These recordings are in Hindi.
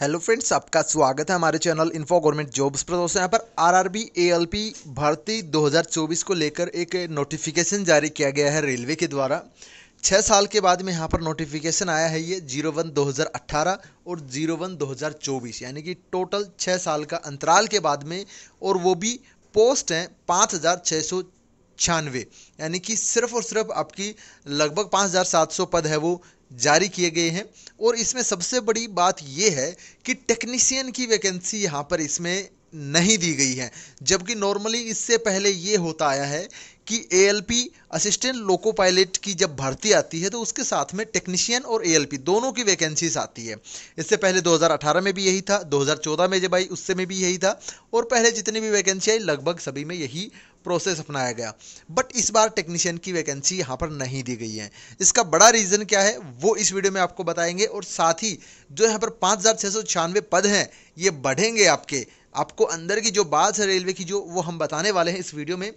हेलो फ्रेंड्स आपका स्वागत है हमारे चैनल इन्फो गवर्नमेंट जॉब्स पर दोस्तों यहाँ पर आरआरबी एएलपी भर्ती 2024 को लेकर एक नोटिफिकेशन जारी किया गया है रेलवे के द्वारा छः साल के बाद में यहाँ पर नोटिफिकेशन आया है ये जीरो वन दो हज़ार अट्ठारह और जीरो वन दो हज़ार चौबीस यानी कि टोटल छः साल का अंतराल के बाद में और वो भी पोस्ट हैं पाँच हज़ार छः सौ छियानवे यानी कि सिर्फ और सिर्फ आपकी लगभग 5,700 पद है वो जारी किए गए हैं और इसमें सबसे बड़ी बात यह है कि टेक्नीसियन की वैकेंसी यहाँ पर इसमें नहीं दी गई है जबकि नॉर्मली इससे पहले ये होता आया है कि ए असिस्टेंट लोको पायलट की जब भर्ती आती है तो उसके साथ में टेक्नीशियन और ए दोनों की वैकेंसीज आती है इससे पहले 2018 में भी यही था 2014 में जब आई उससे में भी यही था और पहले जितनी भी वैकेंसी आई लगभग सभी में यही प्रोसेस अपनाया गया बट इस बार टेक्नीशियन की वैकेंसी यहाँ पर नहीं दी गई है इसका बड़ा रीज़न क्या है वो इस वीडियो में आपको बताएंगे और साथ ही जो यहाँ पर पाँच पद हैं ये बढ़ेंगे आपके आपको अंदर की जो बात है रेलवे की जो वो हम बताने वाले हैं इस वीडियो में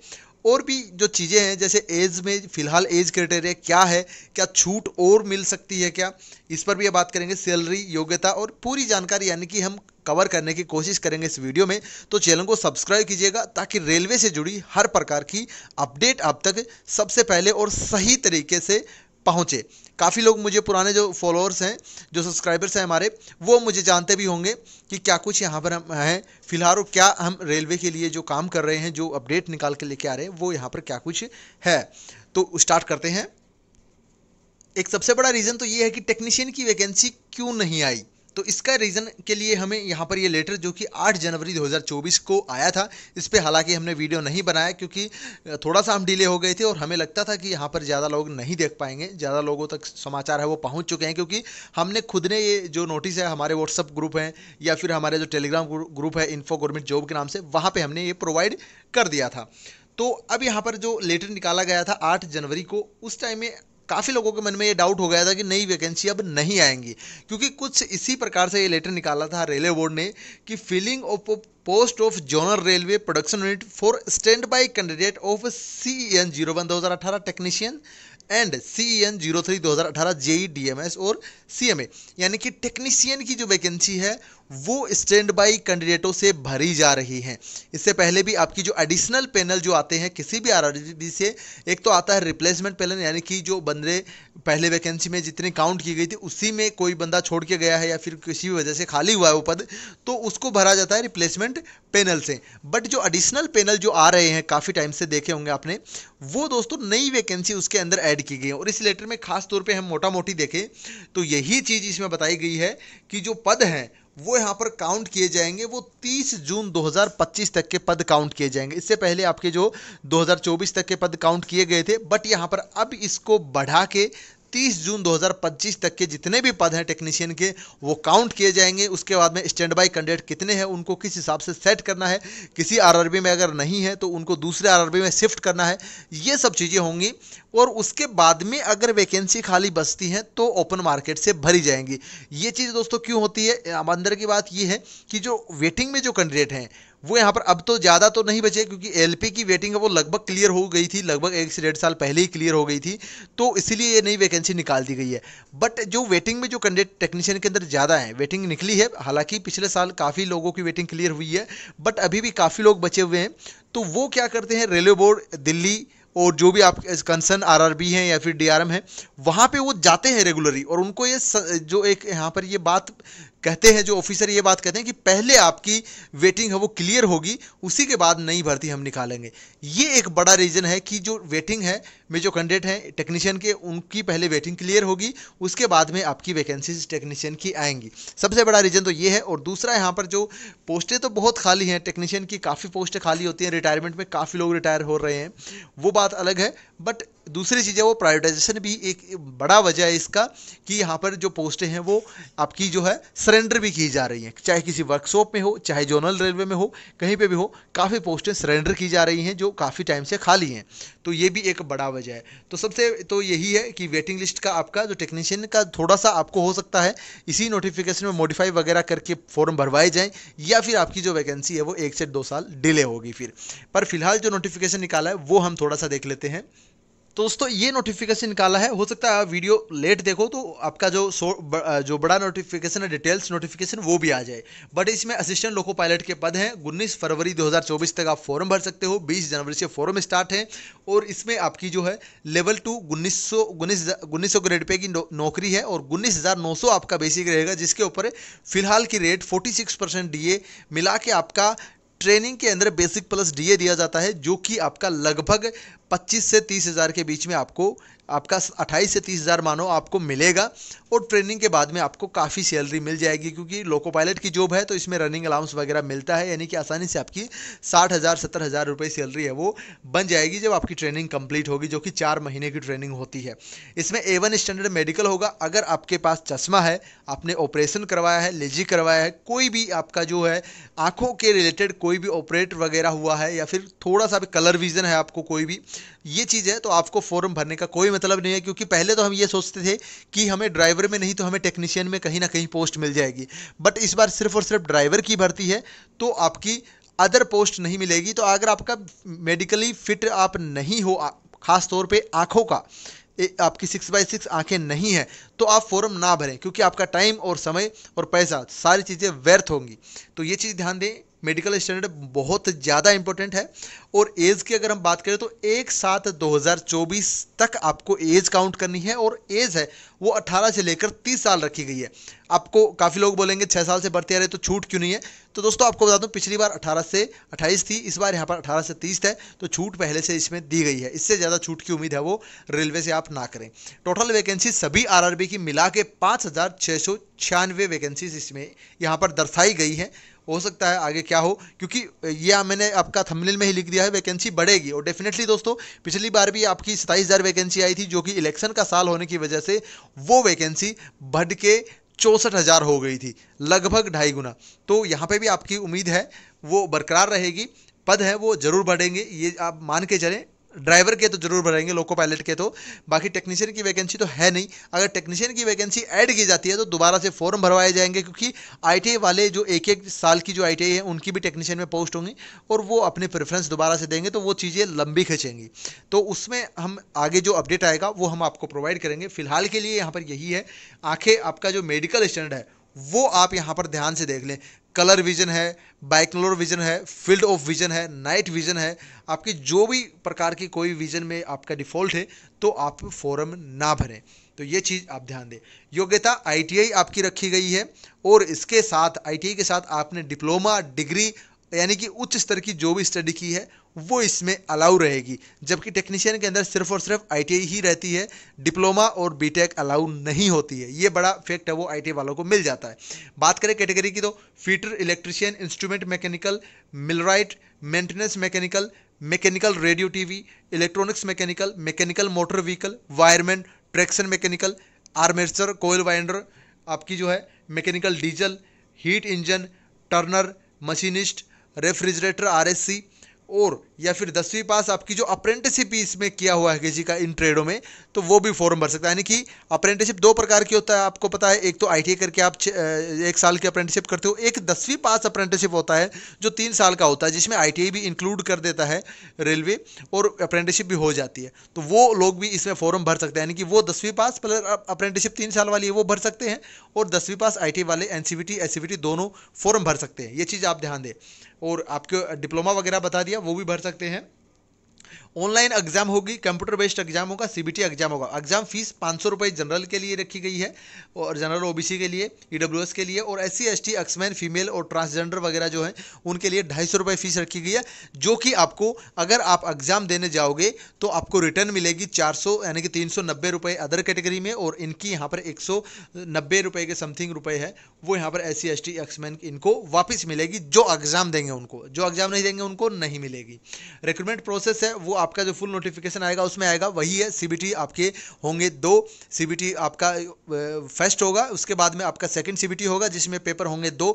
और भी जो चीज़ें हैं जैसे एज में फ़िलहाल एज क्राइटेरिया क्या है क्या छूट और मिल सकती है क्या इस पर भी ये बात करेंगे सैलरी योग्यता और पूरी जानकारी यानी कि हम कवर करने की कोशिश करेंगे इस वीडियो में तो चैनल को सब्सक्राइब कीजिएगा ताकि रेलवे से जुड़ी हर प्रकार की अपडेट आप तक सबसे पहले और सही तरीके से पहुँचे काफ़ी लोग मुझे पुराने जो फॉलोअर्स हैं जो सब्सक्राइबर्स हैं हमारे वो मुझे जानते भी होंगे कि क्या कुछ यहाँ पर हम हैं फिलहाल और क्या हम रेलवे के लिए जो काम कर रहे हैं जो अपडेट निकाल के लेके आ रहे हैं वो यहाँ पर क्या कुछ है तो स्टार्ट करते हैं एक सबसे बड़ा रीज़न तो ये है कि टेक्नीशियन की वैकेंसी क्यों नहीं आई तो इसका रीज़न के लिए हमें यहाँ पर ये लेटर जो कि 8 जनवरी 2024 को आया था इस पर हालांकि हमने वीडियो नहीं बनाया क्योंकि थोड़ा सा हम डिले हो गए थे और हमें लगता था कि यहाँ पर ज़्यादा लोग नहीं देख पाएंगे ज़्यादा लोगों तक समाचार है वो पहुँच चुके हैं क्योंकि हमने खुद ने ये जो नोटिस है हमारे व्हाट्सअप ग्रुप हैं या फिर हमारे जो टेलीग्राम ग्रुप है इन्फो गवर्नमेंट जॉब के नाम से वहाँ पर हमने ये प्रोवाइड कर दिया था तो अब यहाँ पर जो लेटर निकाला गया था 8 जनवरी को उस टाइम में काफ़ी लोगों के मन में ये डाउट हो गया था कि नई वैकेंसी अब नहीं आएंगी क्योंकि कुछ इसी प्रकार से ये लेटर निकाला था रेलवे बोर्ड ने कि filling of post of zonal railway production unit for standby candidate of C N zero one दो हज़ार अठारह technician and C N zero three दो हज़ार अठारह जेई डी एम एस और सी एम ए यानी कि टेक्नीशियन की जो वैकेंसी है वो स्टैंड बाई कैंडिडेटों से भरी जा रही हैं इससे पहले भी आपकी जो एडिशनल पैनल जो आते हैं किसी भी आर से एक तो आता है रिप्लेसमेंट पैनल यानी कि जो बंदे पहले वैकेंसी में जितनी काउंट की गई थी उसी में कोई बंदा छोड़ के गया है या फिर किसी भी वजह से खाली हुआ है वो पद तो उसको भरा जाता है रिप्लेसमेंट पैनल से बट जो एडिशनल पैनल जो आ रहे हैं काफ़ी टाइम से देखे होंगे आपने वो दोस्तों नई वैकेंसी उसके अंदर ऐड की गई है और इस लेटर में खास तौर पे हम मोटा मोटी देखें तो यही चीज़ इसमें बताई गई है कि जो पद हैं वो यहाँ पर काउंट किए जाएंगे वो 30 जून 2025 तक के पद काउंट किए जाएंगे इससे पहले आपके जो 2024 तक के पद काउंट किए गए थे बट यहाँ पर अब इसको बढ़ा के 30 जून 2025 तक के जितने भी पद हैं टेक्नीशियन के वो काउंट किए जाएंगे उसके बाद में स्टैंड बाई कैंडिडेट कितने हैं उनको किस हिसाब से सेट करना है किसी आर में अगर नहीं है तो उनको दूसरे आर में शिफ्ट करना है ये सब चीज़ें होंगी और उसके बाद में अगर वैकेंसी खाली बचती हैं तो ओपन मार्केट से भरी जाएंगी ये चीज़ दोस्तों क्यों होती है अंदर की बात ये है कि जो वेटिंग में जो कैंडिडेट हैं वो यहाँ पर अब तो ज़्यादा तो नहीं बचे क्योंकि एलपी की वेटिंग है वो लगभग क्लियर हो गई थी लगभग एक से डेढ़ साल पहले ही क्लियर हो गई थी तो इसीलिए ये नई वैकेंसी निकाल दी गई है बट जो वेटिंग में जो कैंडिडेट टेक्नीशियन के अंदर ज़्यादा है वेटिंग निकली है हालांकि पिछले साल काफ़ी लोगों की वेटिंग क्लियर हुई है बट अभी भी काफ़ी लोग बचे हुए हैं तो वो क्या करते हैं रेलवे बोर्ड दिल्ली और जो भी आप कंसर्न आरआरबी हैं या फिर डीआरएम हैं वहाँ पे वो जाते हैं रेगुलरली और उनको ये स, जो एक यहाँ पर ये बात कहते हैं जो ऑफिसर ये बात कहते हैं कि पहले आपकी वेटिंग है वो क्लियर होगी उसी के बाद नई भर्ती हम निकालेंगे ये एक बड़ा रीज़न है कि जो वेटिंग है में जो कैंडिडेट हैं टेक्नीशियन के उनकी पहले वेटिंग क्लियर होगी उसके बाद में आपकी वैकेंसीज टेक्नीशियन की आएंगी सबसे बड़ा रीज़न तो ये है और दूसरा यहाँ पर जो पोस्टें तो बहुत खाली हैं टेक्नीशियन की काफ़ी पोस्टें खाली होती हैं रिटायरमेंट में काफ़ी लोग रिटायर हो रहे हैं वो बात अलग है बट दूसरी चीज़ है वो प्रायोरिटाइजेशन भी एक बड़ा वजह है इसका कि यहाँ पर जो पोस्टें हैं वो आपकी जो है सरेंडर भी की जा रही हैं चाहे किसी वर्कशॉप में हो चाहे जोनल रेलवे में हो कहीं पे भी हो काफ़ी पोस्टें सरेंडर की जा रही हैं जो काफ़ी टाइम से खाली हैं तो ये भी एक बड़ा वजह है तो सबसे तो यही है कि वेटिंग लिस्ट का आपका जो टेक्नीशियन का थोड़ा सा आपको हो सकता है इसी नोटिफिकेशन में मॉडिफाई वगैरह करके फॉर्म भरवाए जाएँ या फिर आपकी जो वैकेंसी है वो एक से दो साल डिले होगी फिर पर फिलहाल जो नोटिफिकेशन निकाला है वो हम थोड़ा सा देख लेते हैं तो दोस्तों ये नोटिफिकेशन निकाला है हो सकता है वीडियो लेट देखो तो आपका जो सो जो बड़ा नोटिफिकेशन है डिटेल्स नोटिफिकेशन वो भी आ जाए बट इसमें असिस्टेंट लोको पायलट के पद हैं उन्नीस फरवरी 2024 तक आप फॉर्म भर सकते हो 20 जनवरी से फॉर्म स्टार्ट है और इसमें आपकी जो है लेवल टू उन्नीस सौ उन्नीस ग्रेड पे की नौकरी है और उन्नीस आपका बेसिक रहेगा जिसके ऊपर फिलहाल की रेट फोर्टी सिक्स मिला के आपका ट्रेनिंग के अंदर बेसिक प्लस डीए दिया जाता है जो कि आपका लगभग 25 से तीस हज़ार के बीच में आपको आपका अट्ठाईस से तीस हज़ार मानो आपको मिलेगा और ट्रेनिंग के बाद में आपको काफ़ी सैलरी मिल जाएगी क्योंकि लोको पायलट की जॉब है तो इसमें रनिंग अलाउंस वगैरह मिलता है यानी कि आसानी से आपकी साठ हज़ार सत्तर हज़ार रुपये सैलरी है वो बन जाएगी जब आपकी ट्रेनिंग कंप्लीट होगी जो कि चार महीने की ट्रेनिंग होती है इसमें ए स्टैंडर्ड मेडिकल होगा अगर आपके पास चश्मा है आपने ऑपरेशन करवाया है लेजी करवाया है कोई भी आपका जो है आँखों के रिलेटेड कोई भी ऑपरेट वगैरह हुआ है या फिर थोड़ा सा भी कलर विजन है आपको कोई भी ये चीज़ है तो आपको फॉर्म भरने का कोई मतलब मतलब नहीं है क्योंकि पहले तो हम ये सोचते थे कि हमें ड्राइवर में नहीं तो हमें टेक्नीशियन में कहीं ना कहीं पोस्ट मिल जाएगी बट इस बार सिर्फ और सिर्फ ड्राइवर की भर्ती है तो आपकी अदर पोस्ट नहीं मिलेगी तो अगर आपका मेडिकली फिट आप नहीं हो खास तौर पे आंखों का आपकी सिक्स बाई सिक्स आँखें नहीं हैं तो आप फॉर्म ना भरें क्योंकि आपका टाइम और समय और पैसा सारी चीज़ें व्यर्थ होंगी तो ये चीज़ ध्यान दें मेडिकल स्टैंडर्ड बहुत ज़्यादा इंपॉर्टेंट है और एज की अगर हम बात करें तो एक सात 2024 तक आपको एज काउंट करनी है और एज है वो 18 से लेकर 30 साल रखी गई है आपको काफ़ी लोग बोलेंगे छः साल से बढ़ते आ रहे तो छूट क्यों नहीं है तो दोस्तों आपको बता दूँ पिछली बार अठारह से अट्ठाईस थी इस बार यहाँ पर अठारह से तीस है तो छूट पहले से इसमें दी गई है इससे ज़्यादा छूट की उम्मीद है वो रेलवे से आप ना करें टोटल वैकेंसी सभी आरआरबी की मिला के पाँच छियानवे वैकेंसीज इसमें यहाँ पर दर्शाई गई हैं हो सकता है आगे क्या हो क्योंकि ये मैंने आपका थंबनेल में ही लिख दिया है वैकेंसी बढ़ेगी और डेफिनेटली दोस्तों पिछली बार भी आपकी सताईस हज़ार वैकेंसी आई थी जो कि इलेक्शन का साल होने की वजह से वो वैकेंसी बढ़ के चौंसठ हज़ार हो गई थी लगभग ढाई गुना तो यहाँ पे भी आपकी उम्मीद है वो बरकरार रहेगी पद है वो ज़रूर बढ़ेंगे ये आप मान के चलें ड्राइवर के तो जरूर भरेंगे लोको पायलट के तो बाकी टेक्नीशियन की वैकेंसी तो है नहीं अगर टेक्नीशियन की वैकेंसी ऐड की जाती है तो दोबारा से फॉर्म भरवाए जाएंगे क्योंकि आई वाले जो एक एक साल की जो आई है उनकी भी टेक्नीशियन में पोस्ट होंगी और वो अपने प्रेफरेंस दोबारा से देंगे तो वो चीज़ें लंबी खींचेंगी तो उसमें हम आगे जो अपडेट आएगा वो हम आपको प्रोवाइड करेंगे फिलहाल के लिए यहाँ पर यही है आँखें आपका जो मेडिकल स्टैंडर्ड है वो आप यहाँ पर ध्यान से देख लें कलर विजन है बाइकलोर विजन है फील्ड ऑफ विजन है नाइट विजन है आपकी जो भी प्रकार की कोई विजन में आपका डिफॉल्ट है तो आप फॉरम ना भरें तो ये चीज़ आप ध्यान दें योग्यता आईटीआई आपकी रखी गई है और इसके साथ आईटीआई के साथ आपने डिप्लोमा डिग्री यानी कि उच्च स्तर की जो भी स्टडी की है वो इसमें अलाउ रहेगी जबकि टेक्नीशियन के अंदर सिर्फ और सिर्फ आईटीआई ही रहती है डिप्लोमा और बीटेक अलाउ नहीं होती है ये बड़ा फैक्ट है वो आई वालों को मिल जाता है बात करें कैटेगरी की तो fitter electrician instrument mechanical millwright maintenance mechanical mechanical radio TV electronics mechanical mechanical motor vehicle wireman traction mechanical armature coil winder आपकी जो है mechanical diesel heat engine turner machinist refrigerator R S C और या फिर दसवीं पास आपकी जो अप्रेंटिसिप इसमें किया हुआ है किसी का इन ट्रेडों में तो वो भी फॉर्म भर सकता है यानी कि अप्रेंटिसिप दो प्रकार की होता है आपको पता है एक तो आई e करके आप एक साल की अप्रेंटिसिप करते हो एक दसवीं पास अप्रेंटिसिप होता है जो तीन साल का होता है जिसमें आई e भी इंक्लूड कर देता है रेलवे और अप्रेंटिसिप भी हो जाती है तो वो लोग भी इसमें फॉर्म भर सकते हैं यानी कि वो दसवीं पास प्लस अप्रेंटिसिप तीन साल वाली है वो भर सकते हैं और दसवीं पास आई e वाले एन सी दोनों फॉर्म भर सकते हैं ये चीज़ आप ध्यान दें और आपके डिप्लोमा वगैरह बता दिया वो भी भर सकते हैं ऑनलाइन एग्जाम होगी कंप्यूटर बेस्ड एग्जाम होगा सीबीटी एग्जाम होगा एग्जाम फीस पाँच सौ रुपये जनरल के लिए रखी गई है और जनरल ओबीसी के लिए ईडब्ल्यूएस e के लिए और एस सी एस टी एक्समैन फीमेल और ट्रांसजेंडर वगैरह जो है उनके लिए ढाई सौ रुपये फीस रखी गई है जो कि आपको अगर आप एग्जाम देने जाओगे तो आपको रिटर्न मिलेगी चार सौ यानी कि तीन सौ नब्बे अदर कैटेगरी में और इनकी यहाँ पर एक सौ नब्बे के समथिंग रुपये है वो यहाँ पर एस सी एस टी एक्समैन इनको वापस मिलेगी जो एग्जाम देंगे उनको जो एग्जाम नहीं देंगे उनको नहीं मिलेगी रिक्रूटमेंट प्रोसेस है वो आपका जो फुल नोटिफिकेशन आएगा उसमें आएगा वही है सीबीटी आपके होंगे दो सीबीटी आपका फर्स्ट होगा उसके बाद में आपका सेकंड सीबीटी होगा जिसमें पेपर होंगे दो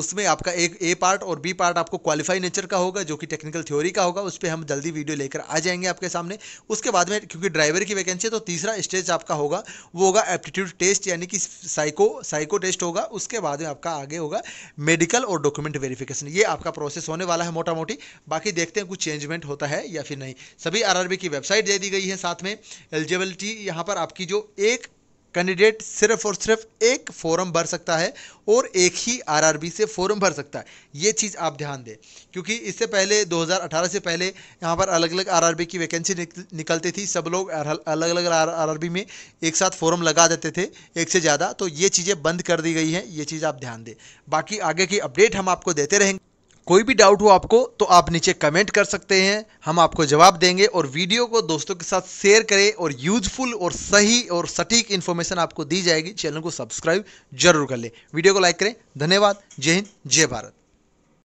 उसमें आपका एक ए पार्ट और बी पार्ट आपको क्वालिफाई नेचर का होगा जो कि टेक्निकल थ्योरी का होगा उस पर हम जल्दी वीडियो लेकर आ जाएंगे आपके सामने उसके बाद में क्योंकि ड्राइवर की वैकेंसी है तो तीसरा स्टेज आपका होगा वो होगा एप्टीट्यूड टेस्ट यानी कि साइको साइको टेस्ट होगा उसके बाद में आपका आगे होगा मेडिकल और डॉक्यूमेंट वेरिफिकेशन ये आपका प्रोसेस होने वाला है मोटा मोटी बाकी देखते हैं कुछ चेंजमेंट होता है या फिर नहीं नहीं सभी आरआरबी की वेबसाइट दे दी गई है साथ में एलिजिबिलिटी यहाँ पर आपकी जो एक कैंडिडेट सिर्फ और सिर्फ एक फॉरम भर सकता है और एक ही आरआरबी से फॉर्म भर सकता है ये चीज़ आप ध्यान दें क्योंकि इससे पहले 2018 से पहले यहाँ पर अलग अलग आरआरबी की वैकेंसी निकलती थी सब लोग अलग अलग आरआरबी में एक साथ फॉर्म लगा देते थे एक से ज़्यादा तो ये चीज़ें बंद कर दी गई हैं ये चीज़ आप ध्यान दें बाकी आगे की अपडेट हम आपको देते रहेंगे कोई भी डाउट हो आपको तो आप नीचे कमेंट कर सकते हैं हम आपको जवाब देंगे और वीडियो को दोस्तों के साथ शेयर करें और यूजफुल और सही और सटीक इन्फॉर्मेशन आपको दी जाएगी चैनल को सब्सक्राइब जरूर कर लें वीडियो को लाइक करें धन्यवाद जय हिंद जय भारत